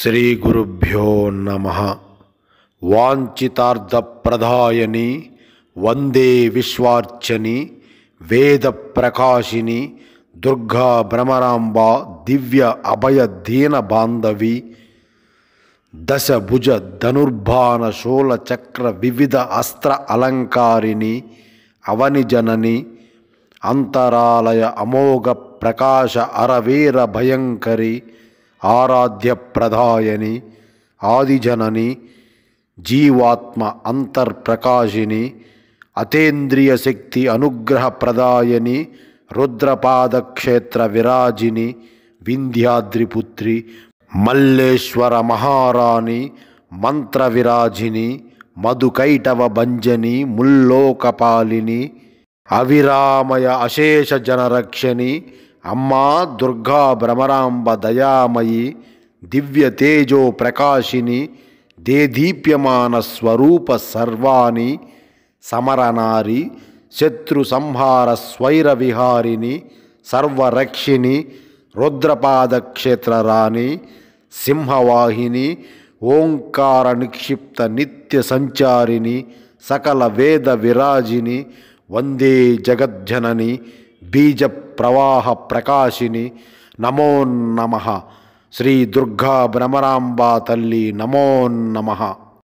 శ్రీ గురుభ్యో నమ వాంఛితార్థప్రదాయని వందే విశ్వార్చని వేద ప్రకాశిని దుర్గా భ్రమరాంబ దివ్య అభయ దీన బాంధవి దశ భుజ ధనుర్భాన శూల చక్ర వివిధ అస్త్ర అలంకారిణి అవనిజనని అంతరాలయ అమోఘ ప్రకాశ అరవీర భయంకరి ఆరాధ్య ప్రధాయని ఆదిజనని జీవాత్మ అంతర్ప్రకాశిని అతేంద్రియ శక్తి అనుగ్రహ ప్రదాయని రుద్రపాదక్షేత్ర విరాజిని వింధ్యాద్రిపుత్రి మల్లేశ్వర మహారాణి మంత్రవిరాజిని మధుకైటవ భంజని ముల్లోకపాలిని అవిరామయ అశేష జనరక్షణి అమ్మా దుర్గా భ్రమరాంబ దయామయి దివ్య తేజో ప్రకాశిని దేదీప్యమాన స్వరూప సర్వాణి సమరనారి శత్రు సంహార స్వైర విహారిని సర్వరక్షిణి రుద్రపాద క్షేత్రరాణి సింహవాహిని ఓంకార నిక్షిప్త నిత్య సంచారిణి సకల వేద విరాజిని వందే జగజ్జనని बीज प्रवाह प्रकाशिनी नमो नमः श्री दुर्गा भ्रमरांबा तल्ली नमो नमः